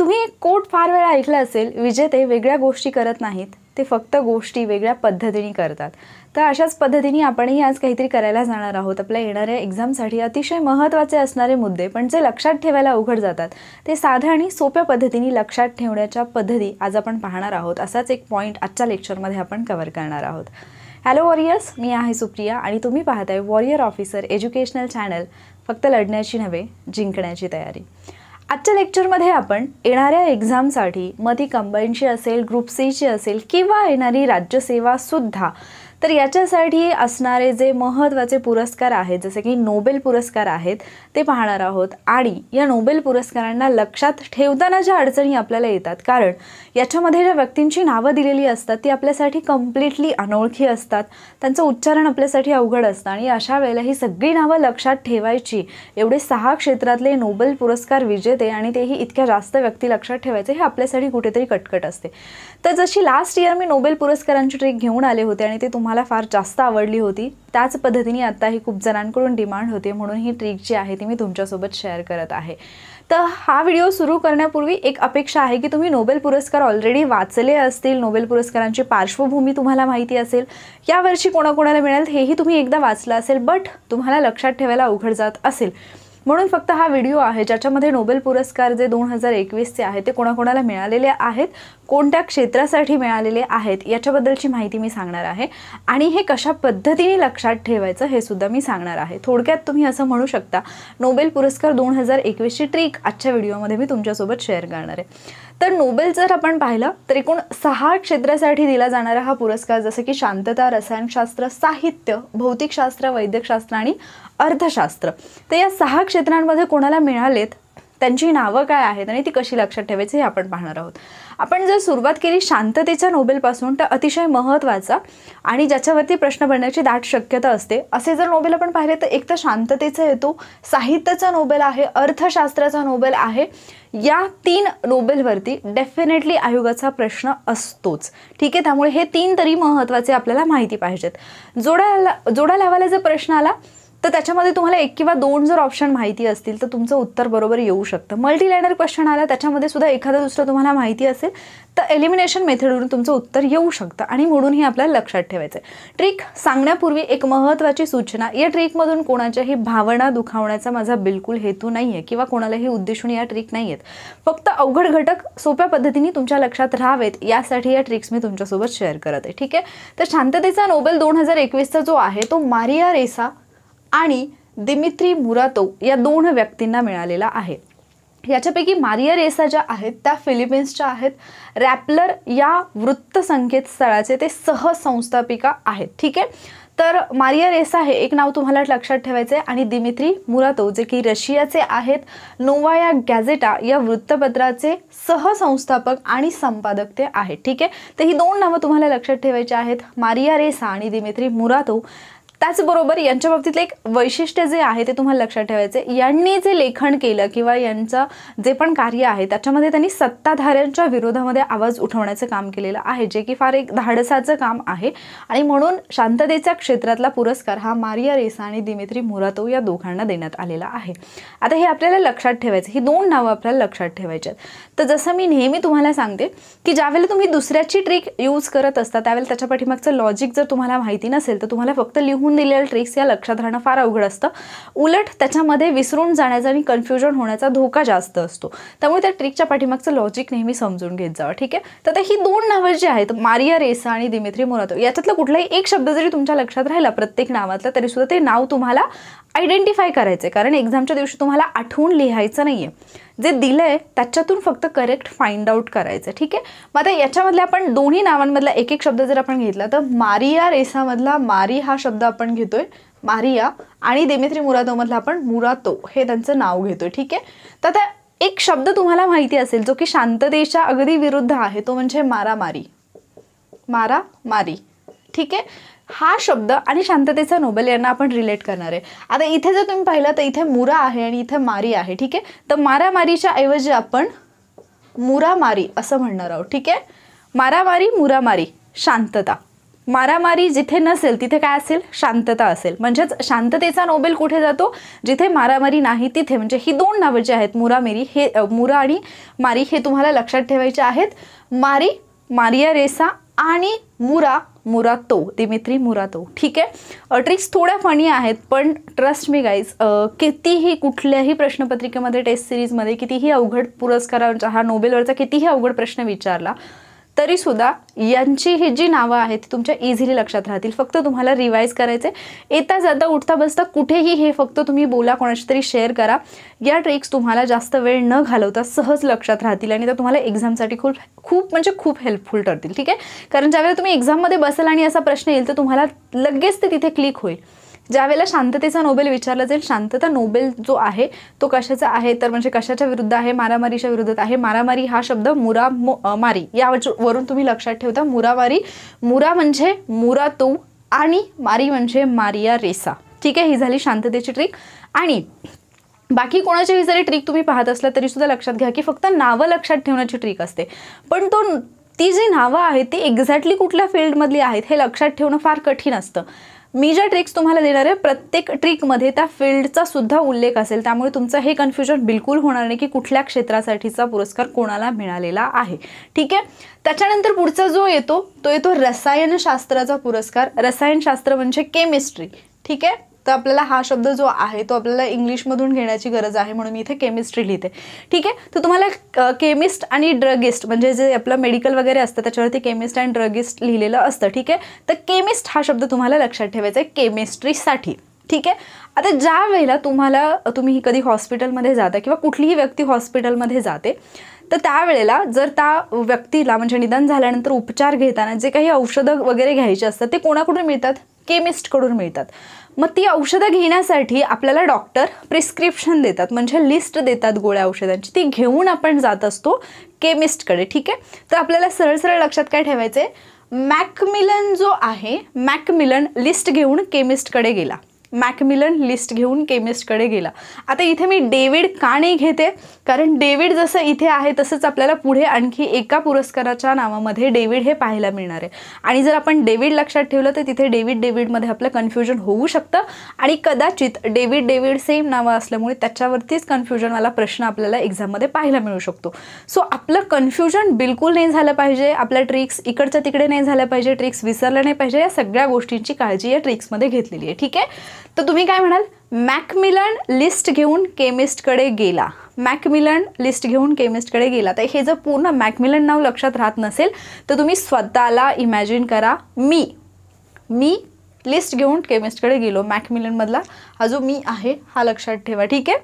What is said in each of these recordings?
तुम्ही एक कोट फार वेळा ऐकलं असेल विजेते वेगळ्या गोष्टी करत नाहीत ते फक्त गोष्टी वेगळ्या पद्धतीने करतात तर अशाच पद्धतीने आपणही आज काहीतरी करायला जाणार आहोत आपल्या येणाऱ्या एक्झामसाठी अतिशय महत्त्वाचे असणारे मुद्दे पण जे लक्षात ठेवायला अवघड जातात ते साध्या आणि सोप्या पद्धतीने लक्षात ठेवण्याच्या पद्धती आज आपण पाहणार आहोत असाच एक पॉईंट आजच्या लेक्चरमध्ये आपण कव्हर करणार आहोत हॅलो वॉरियर्स मी आहे सुप्रिया आणि तुम्ही पाहताय वॉरियर ऑफिसर एज्युकेशनल चॅनल फक्त लढण्याची नव्हे जिंकण्याची तयारी आजच्या लेक्चरमध्ये आपण येणाऱ्या एक्झामसाठी मधी कंबाईनची असेल ग्रुप सीची असेल किंवा येणारी राज्यसेवासुद्धा तर याच्यासाठी असणारे जे महत्त्वाचे पुरस्कार आहेत जसे की नोबेल पुरस्कार आहेत ते पाहणार आहोत आणि या नोबेल पुरस्कारांना लक्षात ठेवताना ज्या अडचणी आपल्याला येतात कारण याच्यामध्ये ज्या व्यक्तींची नावं दिलेली असतात ती आपल्यासाठी कम्प्लिटली अनोळखी असतात त्यांचं उच्चारण आपल्यासाठी अवघड असतं आणि अशा वेळेला ही सगळी नावं लक्षात ठेवायची एवढे सहा क्षेत्रातले नोबेल पुरस्कार विजेते आणि तेही इतक्या जास्त व्यक्ती लक्षात ठेवायचे हे आपल्यासाठी कुठेतरी कटकट असते तर जशी लास्ट इयर मी नोबेल पुरस्कारांची ट्रिक घेऊन आले होते आणि ते तुम्हाला मला फार जास्त आवडली होती त्याच पद्धतीने आता ही खूप जणांकडून डिमांड होते म्हणून ही ट्रिक जी आहे ती मी तुमच्यासोबत शेअर करत आहे तर हा व्हिडिओ सुरू करण्यापूर्वी एक अपेक्षा आहे की तुम्ही नोबेल पुरस्कार ऑलरेडी वाचले असतील नोबेल पुरस्कारांची पार्श्वभूमी तुम्हाला माहिती असेल यावर्षी कोणाकोणाला मिळेल हेही तुम्ही एकदा वाचलं असेल बट तुम्हाला लक्षात ठेवायला अवघड जात असेल म्हणून फक्त हा व्हिडिओ आहे ज्याच्यामध्ये नोबेल पुरस्कार जे दोन हजार एकवीसचे आहेत ते कोणाकोणाला मिळालेले आहेत कोणत्या क्षेत्रासाठी मिळालेले आहेत याच्याबद्दलची माहिती मी सांगणार आहे आणि हे कशा पद्धतीने लक्षात ठेवायचं हे सुद्धा मी सांगणार आहे थोडक्यात तुम्ही असं म्हणू शकता नोबेल पुरस्कार दोन हजार एकवीसची ट्रिक आजच्या व्हिडिओमध्ये मी तुमच्यासोबत शेअर करणार आहे तर नोबेल जर आपण पाहिलं तर एकूण सहा क्षेत्रासाठी दिला जाणारा हा पुरस्कार जसं की शांतता रसायनशास्त्र साहित्य भौतिकशास्त्र वैद्यकशास्त्र आणि अर्थशास्त्र तर या सहा क्षेत्रांमध्ये कोणाला मिळालेत त्यांची नावं काय आहेत आणि ती कशी लक्षात ठेवायची हे आपण पाहणार आहोत आपण जर सुरुवात केली शांततेच्या नोबेलपासून तर अतिशय महत्त्वाचा आणि ज्याच्यावरती प्रश्न पडण्याची दाट शक्यता असते असे जर नोबेल आपण पाहिले तर एक तर शांततेचा येतो साहित्याचा नोबेल आहे अर्थशास्त्राचा नोबेल आहे या तीन नोबेलवरती डेफिनेटली आयोगाचा प्रश्न असतोच ठीक आहे त्यामुळे हे तीन तरी महत्त्वाचे आपल्याला माहिती पाहिजेत जोडा जोडा लावायला जर प्रश्न आला तर त्याच्यामध्ये तुम्हाला एक किंवा दोन जर ऑप्शन माहिती असतील तर तुमचं उत्तर बरोबर येऊ शकतं मल्टीलाइनर क्वेश्चन आला त्याच्यामध्ये सुद्धा एखादं दुसरं तुम्हाला माहिती असेल तर एलिमिनेशन मेथडवरून तुमचं उत्तर येऊ शकतं आणि म्हणून हे आपल्याला लक्षात ठेवायचं आहे ट्रिक सांगण्यापूर्वी एक महत्त्वाची सूचना या ट्रिकमधून कोणाच्याही भावना दुखावण्याचा माझा बिलकुल हेतू नाही आहे किंवा कोणालाही उद्देशून या ट्रिक नाही आहेत फक्त अवघड घटक सोप्या पद्धतीने तुमच्या लक्षात राहावेत यासाठी या ट्रिक्स मी तुमच्यासोबत शेअर करत आहे ठीक आहे तर शांततेचा नोबेल दोन हजार एकवीसचा जो आहे तो मारिया रेसा आणि दिमित्री मुरातो या दोन व्यक्तींना मिळालेला आहे याच्यापैकी मारिया रेसा ज्या आहेत त्या फिलिपिन्सच्या आहेत रॅपलर या वृत्तसंकेतस्थळाचे ते सहसंस्थापिका आहेत ठीक आहे तर मारिया रेसा हे एक नाव तुम्हाला लक्षात ठेवायचं आहे आणि दिमित्री मुरातो जे की रशियाचे आहेत नोवाया गॅझेटा या वृत्तपत्राचे सहसंस्थापक आणि संपादक ते आहेत ठीक आहे तर ही दोन नावं तुम्हाला लक्षात ठेवायची आहेत मारिया रेसा आणि दिमित्री मुरातो त्याचबरोबर यांच्या बाबतीतलं एक वैशिष्ट्य जे आहे ते तुम्हाला लक्षात ठेवायचं यांनी जे लेखन केलं किंवा यांचं जे पण कार्य आहे त्याच्यामध्ये त्यांनी सत्ताधाऱ्यांच्या विरोधामध्ये आवाज उठवण्याचं काम केलेलं आहे जे की फार एक धाडसाचं काम आहे आणि म्हणून शांततेच्या क्षेत्रातला पुरस्कार हा मारिया रेसा आणि दिमित्री मुरातो या दोघांना देण्यात आलेला आहे आता हे आपल्याला लक्षात ठेवायचं ही दोन नावं आपल्याला लक्षात ठेवायची आहेत तर जसं मी नेहमी तुम्हाला सांगते की ज्यावेळेला तुम्ही दुसऱ्याची ट्रिक यूज करत असता त्यावेळेला त्याच्या पाठीमागचं लॉजिक जर तुम्हाला माहिती नसेल तर तुम्हाला फक्त लिहून लिहून दिलेल्या ट्रिक्स या लक्षात राहणं फार अवघड असतं उलट त्याच्यामध्ये विसरून जाण्याचा आणि कन्फ्युजन होण्याचा धोका जास्त असतो त्यामुळे त्या ट्रिकच्या पाठीमागचं लॉजिक नेहमी समजून घेत जावं ठीक आहे तर ही दोन नावं जी आहेत मारिया रेसा आणि दिमित्री मोरातो याच्यातलं कुठलाही एक शब्द जरी तुमच्या लक्षात राहिला प्रत्येक तरी सुद्धा ते नाव तुम्हाला आयडेंटिफाय करायचं आहे कारण एक्झामच्या दिवशी तुम्हाला आठवून लिहायचं नाही आहे जे दिलं आहे त्याच्यातून फक्त करेक्ट फाइंड आउट करायचं ठीक आहे मग आता याच्यामधल्या आपण दोन्ही नावांमधला एक एक शब्द जर आपण घेतला तर मारिया रेसामधला मारी हा शब्द आपण घेतो मारिया आणि देमित्री मुरादोमधला आपण मुरातो हे त्यांचं नाव घेतो ठीक आहे तर आता एक शब्द तुम्हाला माहिती असेल जो की शांततेच्या अगदी विरुद्ध आहे तो म्हणजे मारामारी मारा मारी ठीक आहे हा शब्द आणि शांततेचा नोबेल यांना आपण रिलेट करणार आहे आता इथे जर तुम्ही पाहिलं तर इथे मुरा आहे आणि इथे मारी आहे ठीक आहे तर मारामारीच्या ऐवजी आपण मुरामारी असं म्हणणार आहोत ठीक आहे मारामारी मुरामारी शांतता मारामारी जिथे नसेल तिथे काय असेल शांतता असेल म्हणजेच शांततेचा नोबेल कुठे जातो जिथे मारामारी नाही तिथे म्हणजे ही दोन नावं जी आहेत मुरामेरी हे मुरा आणि मारी हे तुम्हाला लक्षात ठेवायचे आहेत मारी मारिया रेसा आणि मुरा मुरातो दिमित्री मुरातो ठीक आहे ट्रिक्स थोड्या फनी आहेत पण ट्रस्ट मी गाईज कितीही कुठल्याही प्रश्नपत्रिकेमध्ये टेस्ट सिरीजमध्ये कितीही अवघड पुरस्कारांचा हा नोबेलवरचा कितीही अवघड प्रश्न विचारला तरी सुद्धा यांची ही जी नावं आहेत ती तुमच्या इझिली लक्षात राहतील फक्त तुम्हाला रिवाईज करायचे येता जाता उठता बसता कुठेही हे फक्त तुम्ही बोला कोणाशी तरी शेअर करा या ट्रिक्स तुम्हाला जास्त वेळ न घालवता सहज लक्षात राहतील आणि त्या तुम्हाला एक्झामसाठी खूप खूप म्हणजे खूप हेल्पफुल ठरतील ठीक आहे कारण ज्यावेळेला तुम्ही एक्झाममध्ये बसाल आणि असा प्रश्न येईल तर तुम्हाला लगेच ते तिथे क्लिक होईल ज्यावेळेला शांततेचा नोबेल विचारला जाईल शांतता नोबेल जो आहे तो कशाचा आहे तर म्हणजे कशाच्या विरुद्ध आहे मारामारीच्या विरुद्ध आहे मारामारी हा शब्द मुरा मारी या वरून तुम्ही लक्षात ठेवता मुरावारी मुरा म्हणजे मुरा तो आणि मारी म्हणजे मारिया रेसा ठीक आहे ही झाली शांततेची ट्रिक आणि बाकी कोणाच्याही जरी ट्रिक तुम्ही पाहत असला तरी सुद्धा लक्षात घ्या की फक्त नावं लक्षात ठेवण्याची ट्रिक असते पण तो ती जी नावं आहेत ती एक्झॅक्टली कुठल्या फील्डमधली आहेत हे लक्षात ठेवणं फार कठीण असतं मी ज्या ट्रिक्स तुम्हाला देणार आहे प्रत्येक ट्रिकमध्ये त्या फील्डचा सुद्धा उल्लेख असेल त्यामुळे तुमचं हे कन्फ्युजन बिलकुल होणार नाही की कुठल्या क्षेत्रासाठीचा पुरस्कार कोणाला मिळालेला आहे ठीक आहे त्याच्यानंतर पुढचा जो येतो तो येतो रसायनशास्त्राचा पुरस्कार रसायनशास्त्र म्हणजे केमिस्ट्री ठीक आहे तर आपल्याला हा शब्द जो आहे तो आपल्याला इंग्लिशमधून घेण्याची गरज आहे म्हणून मी इथे केमिस्ट्री लिहिते ठीक आहे तर तुम्हाला केमिस्ट आणि ड्रगिस्ट म्हणजे जे आपलं मेडिकल वगैरे असतं त्याच्यावरती केमिस्ट अँड ड्रगिस्ट लिहिलेलं असतं ठीक आहे तर केमिस्ट हा शब्द तुम्हाला लक्षात ठेवायचा आहे केमिस्ट्रीसाठी ठीक आहे आता ज्या वेळेला तुम्हाला तुम्ही कधी हॉस्पिटलमध्ये जाता किंवा कुठलीही व्यक्ती हॉस्पिटलमध्ये जाते तर त्यावेळेला जर त्या व्यक्तीला म्हणजे निदान झाल्यानंतर उपचार घेताना जे काही औषधं वगैरे घ्यायचे असतात ते कोणाकडून मिळतात केमिस्टकडून मिळतात मग ती औषधं घेण्यासाठी आपल्याला डॉक्टर प्रिस्क्रिप्शन देतात म्हणजे लिस्ट देतात गोळ्या औषधांची ती घेऊन आपण जात असतो केमिस्टकडे ठीक आहे तर आपल्याला सरळ सरळ लक्षात काय ठेवायचं आहे मॅकमिलन जो आहे मॅकमिलन लिस्ट घेऊन केमिस्टकडे गेला मॅकमिलन लिस्ट घेऊन केमिस्टकडे गेला आता इथे मी डेव्हिड का नाही घेते कारण डेव्हिड जसं इथे आहे तसंच आपल्याला पुढे आणखी एका पुरस्काराच्या नावामध्ये डेव्हिड हे पाहायला मिळणार आहे आणि जर आपण डेव्हिड लक्षात ठेवलं तर तिथे डेव्हिड डेव्हिडमध्ये आपलं कन्फ्युजन होऊ शकतं आणि कदाचित डेव्हिड डेव्हिड सेम नावं असल्यामुळे त्याच्यावरतीच कन्फ्युजनवाला प्रश्न आपल्याला एक्झाममध्ये पाहायला मिळू शकतो सो आपलं कन्फ्युजन बिलकुल नाही झालं पाहिजे आपल्या ट्रिक्स इकडच्या तिकडे नाही झालं पाहिजे ट्रिक्स विसरलं नाही पाहिजे या सगळ्या गोष्टींची काळजी या ट्रिक्समध्ये घेतलेली आहे ठीक आहे तर तुम्ही काय म्हणाल मॅकमिलन लिस्ट घेऊन केमिस्टकडे गेला मॅकमिलन लिस्ट घेऊन केमिस्टकडे गेला तर हे जर पूर्ण मॅकमिलन नाव लक्षात राहत नसेल तर तुम्ही स्वतःला इमॅजिन करा मी मी लिस्ट घेऊन केमिस्टकडे गेलो मॅकमिलनमधला हा जो मी आहे हा लक्षात ठेवा ठीक आहे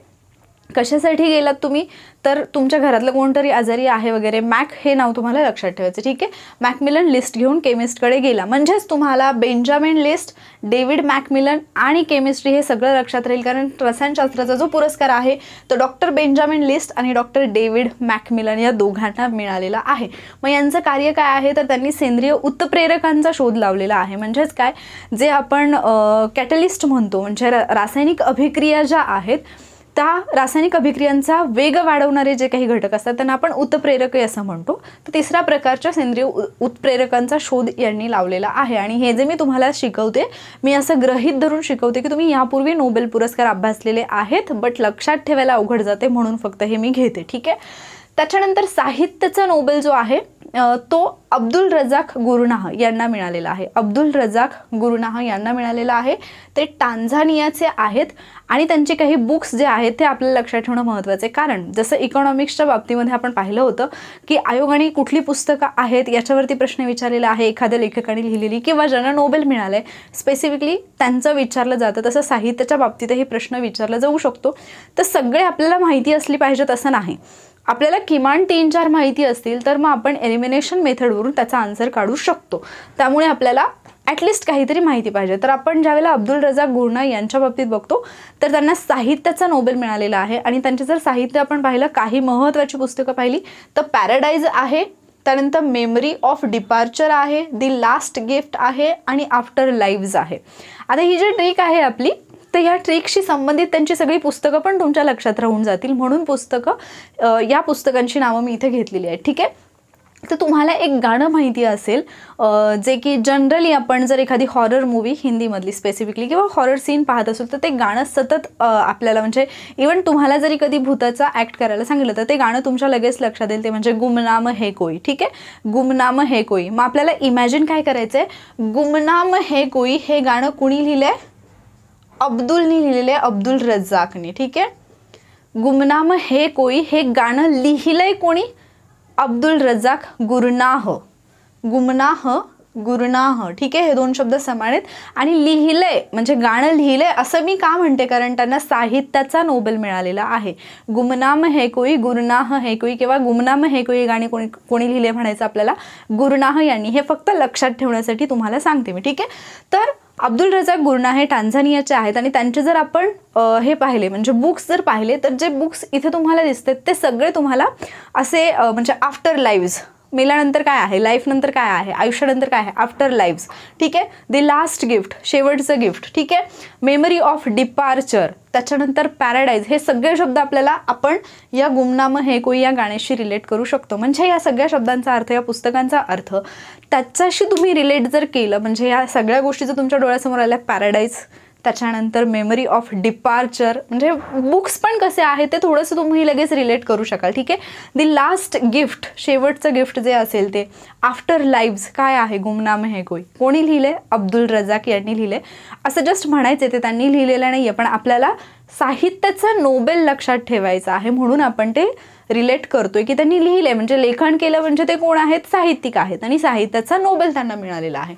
कशासाठी गेलात तुम्ही तर तुमच्या घरातलं कोणतरी आजारी आहे वगैरे मॅक हे नाव तुम्हाला लक्षात ठेवायचं ठीक आहे मॅकमिलन लिस्ट घेऊन केमिस्टकडे गेला म्हणजेच तुम्हाला बेंजामिन लिस्ट डेव्हिड मॅकमिलन आणि केमिस्ट्री हे सगळं लक्षात राहील कारण रसायनशास्त्राचा जो पुरस्कार आहे तो डॉक्टर बेंजामिन लिस्ट आणि डॉक्टर डेव्हिड मॅकमिलन या दोघांना मिळालेला आहे मग यांचं कार्य काय आहे तर त्यांनी सेंद्रिय उत्प्रेरकांचा शोध लावलेला आहे म्हणजेच काय जे आपण कॅटलिस्ट म्हणतो म्हणजे रासायनिक अभिक्रिया ज्या आहेत त्या रासायनिक अभिक्रियांचा वेग वाढवणारे जे काही घटक असतात त्यांना आपण उत्प्रेरक असं म्हणतो तर तिसऱ्या प्रकारच्या सेंद्रिय उत्प्रेरकांचा शोध यांनी लावलेला आहे आणि हे जे मी तुम्हाला शिकवते मी असं ग्रहित धरून शिकवते की तुम्ही यापूर्वी नोबेल पुरस्कार अभ्यासलेले आहेत बट लक्षात ठेवायला अवघड जाते म्हणून फक्त हे मी घेते ठीक आहे त्याच्यानंतर साहित्याचा नोबेल जो आहे तो अब्दुल रजाक गुरुनाह यांना मिळालेला आहे अब्दुल रजाक गुरुनाह यांना मिळालेला आहे ते टांझानियाचे आहेत आणि त्यांचे काही बुक्स जे आहेत ते आपल्याला लक्षात ठेवणं आहे कारण जसं इकॉनॉमिक्सच्या बाबतीमध्ये आपण पाहिलं होतं की आयोगाने कुठली पुस्तकं आहेत याच्यावरती प्रश्न विचारलेला आहे एखाद्या लेखकाने लिहिलेली किंवा ज्यांना नोबेल मिळालं स्पेसिफिकली त्यांचं विचारलं जातं तसं साहित्याच्या बाबतीतही प्रश्न विचारला जाऊ शकतो तर सगळे आपल्याला माहिती असली पाहिजेत असं नाही आपल्याला किमान तीन चार माहिती असतील तर मग आपण एलिमिनेशन मेथडवरून त्याचा आन्सर काढू शकतो त्यामुळे आपल्याला ॲटलिस्ट काहीतरी माहिती पाहिजे तर आपण ज्यावेळेला अब्दुल रजाक गुरणा यांच्या बाबतीत बघतो तर त्यांना साहित्याचा नोबेल मिळालेला आहे आणि त्यांचे जर साहित्य आपण पाहिलं काही महत्त्वाची पुस्तकं पाहिली तर पॅराडाईज आहे त्यानंतर मेमरी ऑफ डिपार्चर आहे दी लास्ट गिफ्ट आहे आणि आफ्टर लाईव्ज आहे आता ही जी ट्रिक आहे आपली तर या ट्रिकशी संबंधित त्यांची सगळी पुस्तकं पण तुमच्या लक्षात राहून जातील म्हणून पुस्तकं या पुस्तकांची नावं मी इथे घेतलेली आहेत ठीक आहे तर तुम्हाला एक गाणं माहिती असेल जे की जनरली आपण जर एखादी हॉरर मूवी हिंदीमधली स्पेसिफिकली किंवा हॉरर सीन पाहत असू तर ते गाणं सतत आपल्याला म्हणजे इवन तुम्हाला जरी कधी भूताचा ॲक्ट करायला सांगितलं तर ते गाणं तुमच्या लगेच लक्षात येईल ते म्हणजे गुमनाम हे कोई ठीक आहे गुमनाम हे कोई मग आपल्याला इमॅजिन काय करायचं आहे गुमनाम हे कोई हे गाणं कुणी लिहिलं आहे अब्दुलने लिहिलेले अब्दुल रज्जाकने ठीक आहे गुमनाम हे कोई हे गाणं लिहिलंय कोणी अब्दुल रजाक गुरनाह गुमनाह गुरनाह ठीक आहे हे दोन शब्द समान आहेत आणि लिहिले म्हणजे गाणं लिहिले असं मी का म्हणते कारण त्यांना साहित्याचा नोबेल मिळालेला आहे गुमनाम हे कोई गुरुनाह हे कोई किंवा गुमनाम हे कोई गाणे कोणी कोणी लिहिले म्हणायचं आपल्याला गुरुनाह यांनी हे फक्त लक्षात ठेवण्यासाठी तुम्हाला सांगते मी ठीक आहे तर अब्दुल रजाक गुरुना हे टांझानियाचे आहेत आणि त्यांचे जर आपण हे पाहिले म्हणजे बुक्स जर पाहिले तर जे बुक्स इथे तुम्हाला दिसतात ते सगळे तुम्हाला असे म्हणजे आफ्टर लाईव्ह मेल्यानंतर काय आहे नंतर काय आहे आयुष्यानंतर काय आहे आफ्टर लाईफ ठीक आहे द लास्ट गिफ्ट शेवटचं गिफ्ट ठीक आहे मेमरी ऑफ डिपार्चर त्याच्यानंतर पॅराडाईज हे सगळे शब्द आपल्याला आपण या गुमनाम हे कोई या गाण्याशी रिलेट करू शकतो म्हणजे या सगळ्या शब्दांचा अर्थ या पुस्तकांचा अर्थ त्याच्याशी तुम्ही रिलेट जर केलं म्हणजे या सगळ्या गोष्टीचं तुमच्या डोळ्यासमोर आल्या पॅराडाईज त्याच्यानंतर मेमरी ऑफ डिपार्चर म्हणजे बुक्स पण कसे आहेत ते थोडंसं तुम्ही लगेच रिलेट करू शकाल ठीक आहे दी लास्ट गिफ्ट शेवटचं गिफ्ट जे असेल ते आफ्टर लाईव्ज काय आहे गुमनाम हे कोई कोणी लिहिले अब्दुल रजाक यांनी लिहिले असं जस्ट म्हणायचे ते त्यांनी लिहिलेलं नाही पण आपल्याला साहित्याचा नोबेल लक्षात ठेवायचा आहे म्हणून आपण ते रिलेट करतोय की त्यांनी लिहिले म्हणजे लेखन केलं म्हणजे ते कोण आहेत साहित्यिक आहेत आणि साहित्याचा नोबेल त्यांना मिळालेला आहे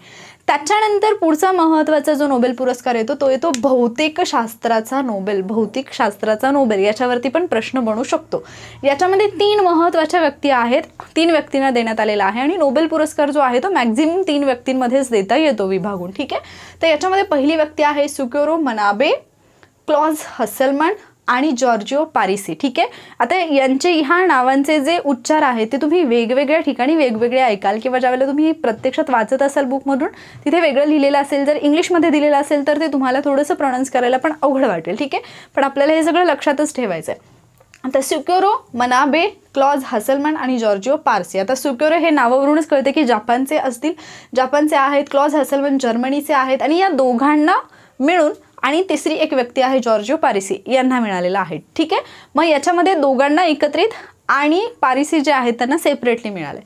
त्याच्यानंतर पुढचा महत्त्वाचा जो नोबेल पुरस्कार येतो तो येतो भौतिक शास्त्राचा नोबेल भौतिक शास्त्राचा नोबेल याच्यावरती पण प्रश्न बनू शकतो याच्यामध्ये तीन महत्त्वाच्या व्यक्ती आहेत तीन व्यक्तींना देण्यात आलेला आहे आणि नोबेल पुरस्कार जो आहे तो मॅक्झिमम तीन व्यक्तींमध्येच देता येतो विभागून ठीक आहे तर याच्यामध्ये पहिली व्यक्ती आहे सुक्योरो मनाबे क्लॉज हसलमन आणि जॉर्जिओ पारिसी ठीक आहे आता यांचे ह्या नावांचे जे उच्चार आहेत ते तुम्ही वेगवेगळ्या ठिकाणी वेगवेगळे ऐकाल किंवा ज्यावेळेला तुम्ही प्रत्यक्षात वाचत असाल बुकमधून तिथे वेगळं लिहिलेलं असेल जर इंग्लिशमध्ये दिलेलं असेल तर ते तुम्हाला थोडंसं प्रोनाऊन्स करायला पण अवघड वाटेल ठीक आहे पण आपल्याला हे सगळं लक्षातच ठेवायचं आहे आता सुक्युरो मनाबे क्लॉज हसलमन आणि जॉर्जिओ पारसी आता सुक्युरो हे नावावरूनच कळते की जपानचे असतील जपानचे आहेत क्लॉज हसलमन जर्मनीचे आहेत आणि या दोघांना मिळून आणि तिसरी एक व्यक्ती आहे जॉर्जिओ पारिसी यांना मिळालेला आहे ठीक आहे मग याच्यामध्ये दोघांना एकत्रित आणि पारिसी जे आहेत त्यांना सेपरेटली मिळाले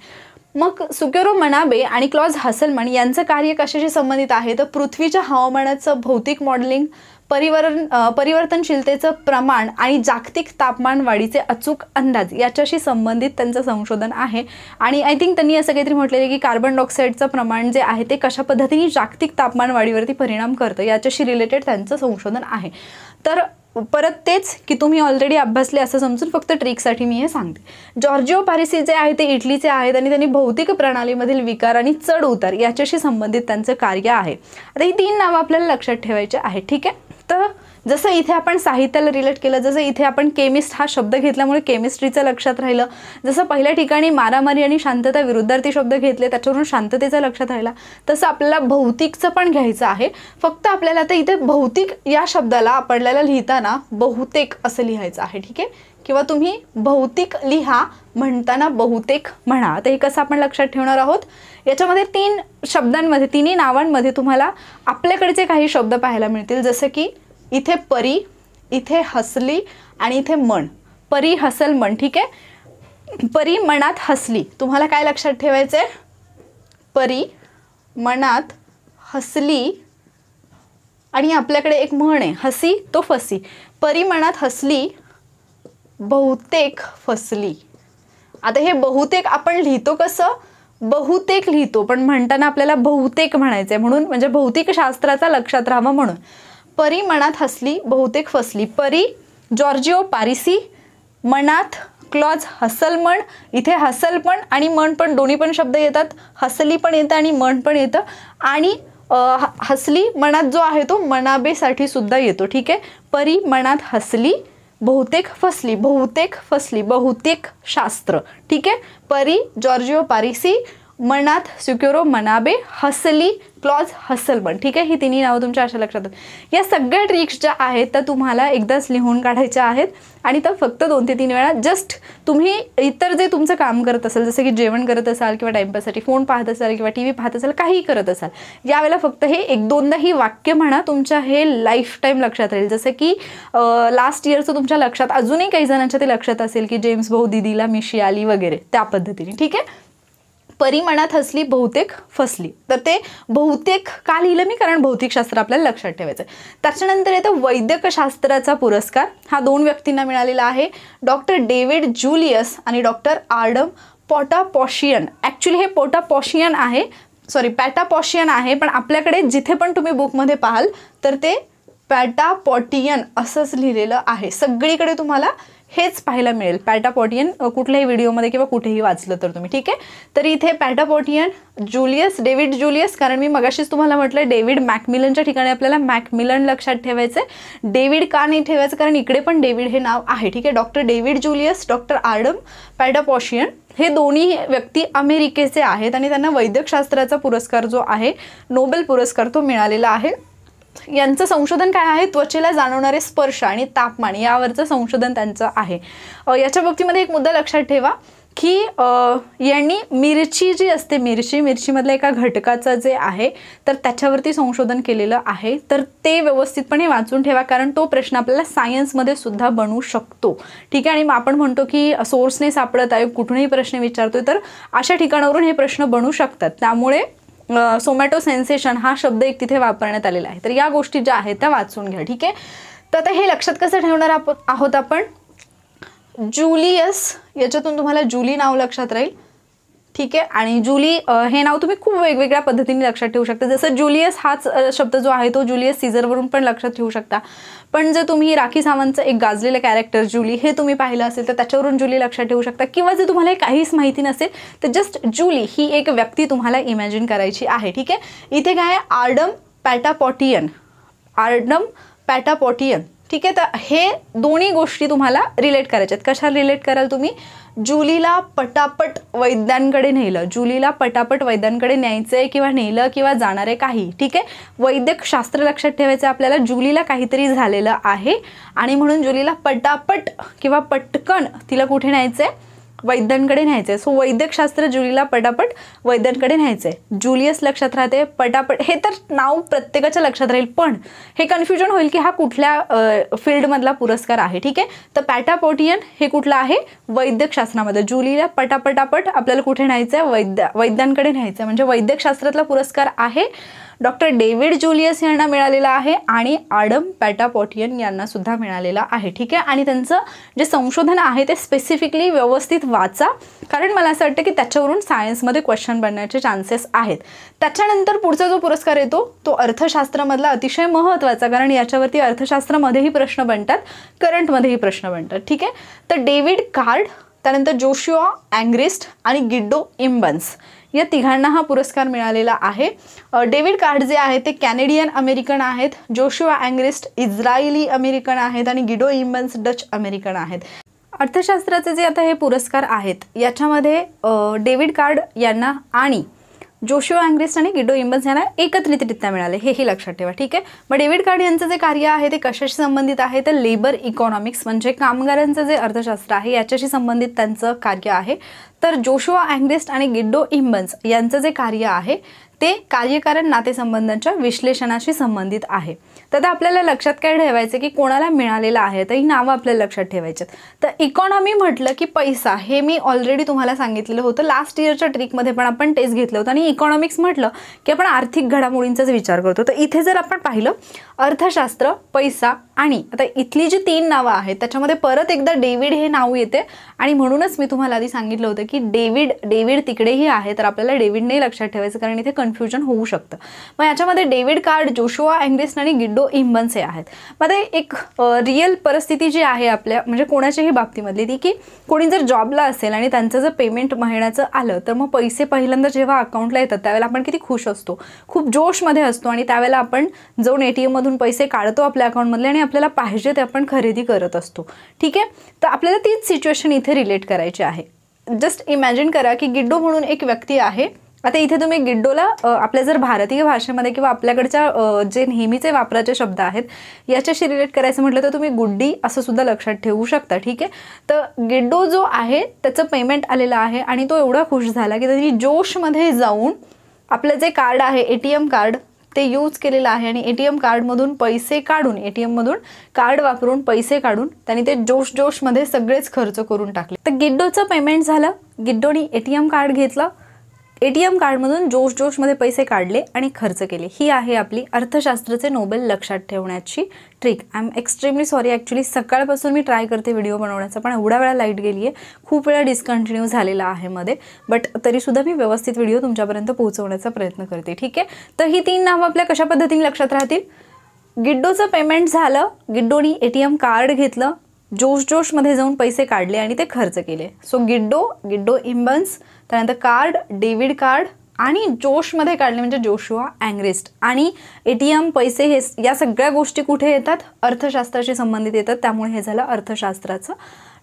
मग सुकेरो मनाबे आणि क्लॉज हसलमन यांचं कार्य कशाशी संबंधित आहे तर पृथ्वीच्या हवामानाचं भौतिक मॉडेलिंग परिवर्तन परिवर्तनशीलतेचं प्रमाण आणि जागतिक तापमान वाढीचे अचूक अंदाज याच्याशी संबंधित त्यांचं संशोधन आहे आणि आय थिंक त्यांनी असं काहीतरी म्हटलेलं की कार्बन डायऑक्साईडचं प्रमाण जे आहे ते कशा पद्धतीने जागतिक तापमान वाढीवरती परिणाम करतं याच्याशी रिलेटेड त्यांचं संशोधन आहे तर परत तेच की तुम्ही ऑलरेडी अभ्यासले असं समजून फक्त ट्रिकसाठी मी हे सांगते जॉर्जिओ पॅरिसी जे आहे ते इटलीचे आहेत आणि त्यांनी भौतिक प्रणालीमधील विकार आणि चढ उतार याच्याशी संबंधित त्यांचं कार्य आहे आता ही तीन नावं आपल्याला लक्षात ठेवायचे आहे ठीक आहे तर जसं इथे आपण साहित्याला रिलेट केलं जसं इथे आपण केमिस्ट हा शब्द घेतल्यामुळे केमिस्ट्रीचं लक्षात राहिलं जसं पहिल्या ठिकाणी मारामारी आणि शांतता विरुद्धार्थी शब्द घेतले त्याच्यावरून शांततेचं लक्षात राहिला तसं आपल्याला भौतिकचं पण घ्यायचं आहे फक्त आपल्याला आता इथे भौतिक या शब्दाला आपल्याला लिहिताना बहुतेक असं लिहायचं आहे ठीक आहे किंवा तुम्ही भौतिक लिहा म्हणताना बहुतेक म्हणा तर हे कसं आपण लक्षात ठेवणार आहोत याच्यामध्ये तीन शब्दांमध्ये तिन्ही नावांमध्ये तुम्हाला आपल्याकडचे काही शब्द पाहायला मिळतील जसं की इथे परी इथे हसली आणि इथे मण परी हसल मन ठीक आहे परी मनात हसली तुम्हाला काय लक्षात ठेवायचं आहे परी मनात हसली आणि आपल्याकडे एक म्हण आहे हसी तो फसी परी मनात हसली बहुतेक फसली आता हे बहुतेक आपण लिहितो कसं बहुतेक लिहितो पण म्हणताना आपल्याला बहुतेक म्हणायचं आहे म्हणून म्हणजे भौतिक शास्त्राचा लक्षात राहावा म्हणून परी मनात हसली बहुतेक फसली परी जॉर्जिओ पारिसी मनात क्लॉज हसल मन इथे हसल पण आणि मन पण दोन्ही पण शब्द येतात हसली पण येतं आणि मन पण येतं आणि हसली मनात जो आहे तो मनाबेसाठी सुद्धा येतो ठीक आहे परी मनात हसली बहुतेक फसली बहुतेक फसली बहुतेक शास्त्र ठीक आहे परी जॉर्जिओ पारिसी मनात सिक्युरो मनाबे हसली क्लॉज हसलबन ठीक आहे ही तिन्ही नावं तुमच्या अशा लक्षात या सगळ्या ट्रिक्स ज्या आहेत त्या तुम्हाला एकदाच लिहून काढायच्या आहेत आणि त्या फक्त दोन ते तीन वेळा जस्ट तुम्ही इतर जे तुमचं काम करत असाल जसं की जेवण करत असाल किंवा टाईमपाससाठी फोन पाहत असाल किंवा टी व्ही पाहत असाल काहीही करत असाल यावेळेला फक्त हे एक दोनदा ही वाक्य म्हणा तुमच्या हे लाईफ टाईम लक्षात राहील जसं की लास्ट इयरचं तुमच्या लक्षात अजूनही काही जणांच्या ते लक्षात असेल की जेम्स भाऊ दिदीला मिशी आली वगैरे त्या पद्धतीने ठीक आहे परिमाणात हसली बहुतेक फसली तर ते बहुतेक का लिहिलं मी कारण भौतिकशास्त्र आपल्याला लक्षात ठेवायचं त्याच्यानंतर येतं वैद्यकशास्त्राचा पुरस्कार हा दोन व्यक्तींना मिळालेला आहे डॉक्टर डेव्हिड जुलियस आणि डॉक्टर आर्डम पोटापॉशियन ॲक्च्युली हे पोटापॉशियन आहे सॉरी पॅटापॉशियन आहे पण आपल्याकडे जिथे पण तुम्ही बुकमध्ये पाहाल तर ते पॅटापॉटियन असंच लिहिलेलं आहे सगळीकडे तुम्हाला हेच पाहायला मिळेल पॅटापॉटियन कुठल्याही व्हिडिओमध्ये किंवा कुठेही वाचलं तर तुम्ही ठीक आहे तर इथे पॅटापॉटियन जुलियस डेव्हिड जुलियस कारण मी मगाशीच तुम्हाला म्हटलं डेव्हिड मॅकमिलनच्या ठिकाणी आपल्याला मॅकमिलन लक्षात ठेवायचं आहे डेव्हिड का नाही ठेवायचं कारण इकडे पण डेव्हिड हे नाव आहे ठीक आहे doctor David Julius doctor Ardem Patapoutian हे दोन्ही व्यक्ती अमेरिकेचे आहेत आणि त्यांना वैद्यकशास्त्राचा पुरस्कार जो आहे नोबेल पुरस्कार तो मिळालेला आहे यांचं संशोधन काय आहे त्वचेला जाणवणारे स्पर्श आणि तापमान यावरचं संशोधन त्यांचं आहे याच्या बाबतीमध्ये एक मुद्दा लक्षात ठेवा की यांनी मिरची जी असते मिरची मिरचीमधल्या एका घटकाचं जे आहे तर त्याच्यावरती संशोधन केलेलं आहे तर ते व्यवस्थितपणे वाचून ठेवा कारण तो प्रश्न आपल्याला सायन्समध्ये सुद्धा बनू शकतो ठीक आहे आणि मग आपण म्हणतो की सोर्सने सापडत आहे कुठूनही प्रश्न विचारतोय तर अशा ठिकाणावरून हे प्रश्न बनू शकतात त्यामुळे सोमॅटो सेन्सेशन हा शब्द एक तिथे वापरण्यात आलेला आहे तर या गोष्टी ज्या आहेत त्या वाचून घ्या ठीक आहे तर आता हे लक्षात कसं ठेवणार आप आहोत आपण जुलियस याच्यातून तुम्हाला जुली नाव लक्षात राहील ठीक आहे आणि जुली हे नाव तुम्ही खूप वेगवेगळ्या पद्धतीने लक्षात ठेवू शकता जसं जुलियस हाच शब्द जो आहे तो जुलियस सीझरवरून पण लक्षात ठेवू शकता पण जर तुम्ही राखी सावंतचं एक गाजलेलं कॅरेक्टर जुली हे तुम्ही पाहिलं असेल तर त्याच्यावरून जुली लक्षात ठेवू शकता किंवा जर तुम्हाला काहीच माहिती नसेल तर जस्ट जुली ही एक व्यक्ती तुम्हाला इमॅजिन करायची आहे ठीक आहे इथे काय आहे आर्डम पॅटापॉटियन आर्डम पॅटापॉटियन ठीक आहे तर हे दोन्ही गोष्टी तुम्हाला रिलेट करायच्या आहेत कशा रिलेट कराल तुम्ही जुलीला पटापट वैद्यांकडे नेलं जुलीला पटापट वैद्यांकडे न्यायचं आहे किंवा नेलं किंवा जाणार आहे काही ठीक आहे वैद्यक शास्त्र लक्षात ठेवायचं आपल्याला जुलीला काहीतरी झालेलं आहे आणि म्हणून जुलीला पटापट किंवा पटकन तिला कुठे न्यायचं आहे वैद्यांकडे न्यायचं सो वैद्यकशास्त्र जुलीला पटापट वैद्यांकडे न्यायचे जुलियस लक्षात राहते पटापट हे तर नाव प्रत्येकाच्या लक्षात राहील पण हे कन्फ्युजन होईल की हा कुठल्या फील्डमधला पुरस्कार आहे ठीक आहे तर पॅटापोटियन हे कुठलं आहे वैद्यकशास्त्रामध्ये जुलीला पटापटापट आपल्याला कुठे न्यायचं आहे वैद्य वैद्यांकडे न्यायचं आहे म्हणजे वैद्यकशास्त्रातला पुरस्कार आहे डॉक्टर डेव्हिड जुलियस यांना मिळालेला आहे आणि आडम पॅटापॉटियन यांना सुद्धा मिळालेला आहे ठीक आहे आणि त्यांचं जे संशोधन आहे ते स्पेसिफिकली व्यवस्थित वाचा कारण मला असं वाटतं की त्याच्यावरून सायन्समध्ये क्वेश्चन बनण्याचे चान्सेस आहेत त्याच्यानंतर पुढचा जो पुरस्कार येतो तो अर्थशास्त्रामधला अतिशय महत्त्वाचा कारण याच्यावरती अर्थशास्त्रामध्येही प्रश्न बनतात करंटमध्येही प्रश्न बनतात ठीक आहे तर डेव्हिड कार्ड त्यानंतर जोशुआ अँग्रिस्ट आणि गिड्डो इम्बन्स या तिघांना हा पुरस्कार मिळालेला आहे डेव्हिड कार्ड जे आहे ते कॅनेडियन अमेरिकन आहेत जोशुआ अँग्रिस्ट इस्रायली अमेरिकन आहेत आणि गिडो इम्बन्स डच अमेरिकन आहेत अर्थशास्त्राचे जे आता हे पुरस्कार आहेत याच्यामध्ये डेव्हिड कार्ड यांना आणि जोशुआ अँग्रेस्ट आणि गिडो इम्बन्स यांना एकत्रितरित्या मिळाले हेही लक्षात ठेवा ठीक आहे मग डेव्हिड कार्ड यांचं जे कार्य आहे ते कशाशी संबंधित आहे तर लेबर इकॉनॉमिक्स म्हणजे कामगारांचं जे अर्थशास्त्र आहे याच्याशी संबंधित त्यांचं कार्य आहे तर जोशुआ अँग्रेस्ट आणि गिड्डो इम्बन्स यांचं जे कार्य आहे ते कार्यकारण नातेसंबंधांच्या विश्लेषणाशी संबंधित आहे तर आपल्याला लक्षात काय ठेवायचं की कोणाला मिळालेलं आहे तर ही नावं आपल्याला लक्षात ठेवायची तर इकॉनॉमी म्हटलं की पैसा हे मी ऑलरेडी तुम्हाला सांगितलेलं होतं लास्ट इयरच्या ट्रिकमध्ये पण आपण टेस्ट घेतलं होतं आणि इकॉनॉमिक्स म्हटलं की आपण आर्थिक घडामोडींचाच विचार करतो तर इथे जर आपण पाहिलं अर्थशास्त्र पैसा आणि आता इथली जी तीन नावं आहेत त्याच्यामध्ये परत एकदा डेव्हिड हे नाव येते आणि म्हणूनच मी तुम्हाला आधी सांगितलं होतं की डेव्हिड डेव्हिड तिकडेही आहे तर आपल्याला डेव्हिडने लक्षात ठेवायचं कारण इथे कन्फ्युजन होऊ शकतं मग याच्यामध्ये डेव्हिड कार्ड जोशुआ अँग्रेसन आणि गिड्डो दो इम्बन्स हे आहेत मग एक रिअल परिस्थिती जी आहे आपल्या म्हणजे कोणाच्याही बाबतीमधली ती की कोणी जर जॉबला असेल आणि त्यांचं जर पेमेंट महिन्याचं आलं तर मग पैसे पहिल्यांदा जेव्हा अकाउंटला येतात त्यावेळेला आपण किती खुश असतो खूप जोशमध्ये असतो आणि त्यावेळेला आपण जाऊन ए टी एममधून पैसे काढतो आपल्या अकाउंटमधले आणि आपल्याला पाहिजे ते आपण खरेदी करत असतो ठीक आहे तर आपल्याला तीच सिच्युएशन इथे रिलेट करायची आहे जस्ट इमॅजिन करा की गिड्डू म्हणून एक व्यक्ती आहे आता इथे तुम्ही गिड्डोला आपल्या जर भारतीय भाषेमध्ये किंवा आपल्याकडच्या जे नेहमीचे वापराचे शब्द आहेत याच्याशी रिलेट करायचं म्हटलं तर तुम्ही गुड्डी असं सुद्धा लक्षात ठेवू शकता ठीक आहे तर गिड्डो जो आहे त्याचं पेमेंट आलेलं आहे आणि तो एवढा खुश झाला की त्यांनी जोशमध्ये जाऊन आपलं जे कार्ड आहे ए टी एम कार्ड ते यूज केलेलं आहे आणि ए टी एम कार्डमधून पैसे काढून ए टी एममधून कार्ड वापरून पैसे काढून त्यांनी ते जोश जोशमध्ये सगळेच खर्च करून टाकले तर गिड्डोचं पेमेंट झालं गिड्डोनी ए टी एम कार्ड घेतलं ए टी एम कार्डमधून जोश जोशमध्ये पैसे काढले आणि खर्च केले ही आहे आपली अर्थशास्त्राचे नोबेल लक्षात ठेवण्याची trick I am extremely sorry actually सकाळपासून मी ट्राय करते व्हिडिओ बनवण्याचा पण एवढा वेळा लाईट गेली आहे खूप वेळा डिस्कंटिन्यू झालेला आहे मध्ये बट तरीसुद्धा मी व्यवस्थित व्हिडिओ तुमच्यापर्यंत पोहोचवण्याचा प्रयत्न करते ठीक आहे तर ही तीन नावं आपल्या कशा पद्धतीने लक्षात राहतील गिड्डोचं पेमेंट झालं गिड्डोनी ए टी एम कार्ड घेतलं जोश मध्ये जाऊन पैसे काढले आणि ते खर्च केले सो गिड्डो गिड्डो इम्बन्स त्यानंतर कार्ड डेव्हिड कार्ड आणि जोशमध्ये काढले म्हणजे जोशुआ अँग्रेस्ट आणि एटीएम पैसे हे या सगळ्या गोष्टी कुठे येतात अर्थशास्त्राशी संबंधित येतात त्यामुळे हे झालं अर्थशास्त्राचं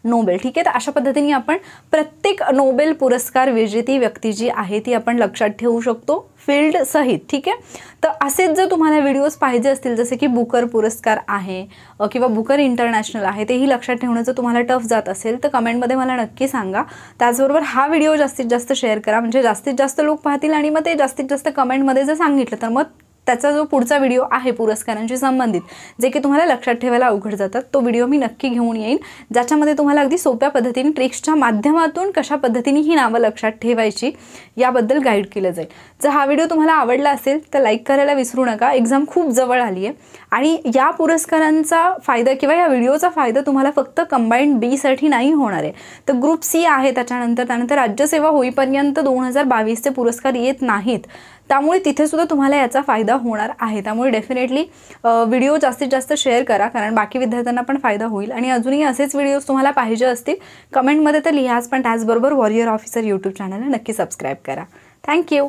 नोबेल ठीक आहे तर अशा पद्धतीने आपण प्रत्येक नोबेल पुरस्कार विजेती व्यक्ती जी आहे ती आपण लक्षात ठेवू शकतो फील्ड सहित ठीक आहे तर असेच जर तुम्हाला व्हिडिओज पाहिजे असतील जसे की बुकर पुरस्कार आहे किंवा बुकर इंटरनॅशनल आहे तेही लक्षात ठेवणं जर तुम्हाला टफ जात असेल तर कमेंटमध्ये मला नक्की सांगा त्याचबरोबर हा व्हिडिओ जास्तीत जास्त शेअर करा म्हणजे जास्तीत जास्त लोक पाहतील आणि मग ते जास्तीत जास्त कमेंटमध्ये जर सांगितलं तर मग त्याचा जो पुढचा व्हिडिओ आहे पुरस्कारांशी संबंधित जे की तुम्हाला लक्षात ठेवायला अवघड जातात तो व्हिडिओ मी नक्की घेऊन येईन ज्याच्यामध्ये तुम्हाला अगदी सोप्या पद्धतीने ट्रिक्सच्या माध्यमातून कशा पद्धतीने ही नावं लक्षात ठेवायची याबद्दल गाईड केलं जाईल जर हा व्हिडिओ तुम्हाला आवडला असेल तर लाईक करायला विसरू नका एक्झाम खूप जवळ आली आहे आणि या पुरस्कारांचा फायदा किंवा या व्हिडिओचा फायदा तुम्हाला फक्त कंबाईंड बीसाठी नाही होणार आहे तर ग्रुप सी आहे त्याच्यानंतर त्यानंतर राज्यसेवा होईपर्यंत दोन हजार बावीसचे पुरस्कार येत नाहीत त्यामुळे तिथे सुद्धा तुम्हाला याचा फायदा होणार आहे त्यामुळे डेफिनेटली व्हिडिओ जास्तीत जास्त शेअर करा कारण बाकी विद्यार्थ्यांना पण फायदा होईल आणि अजूनही असेच व्हिडिओज तुम्हाला पाहिजे असतील कमेंटमध्ये तर लिहाच पण त्याचबरोबर वॉरियर ऑफिसर यूट्यूब चॅनलला नक्की सबस्क्राईब करा थँक्यू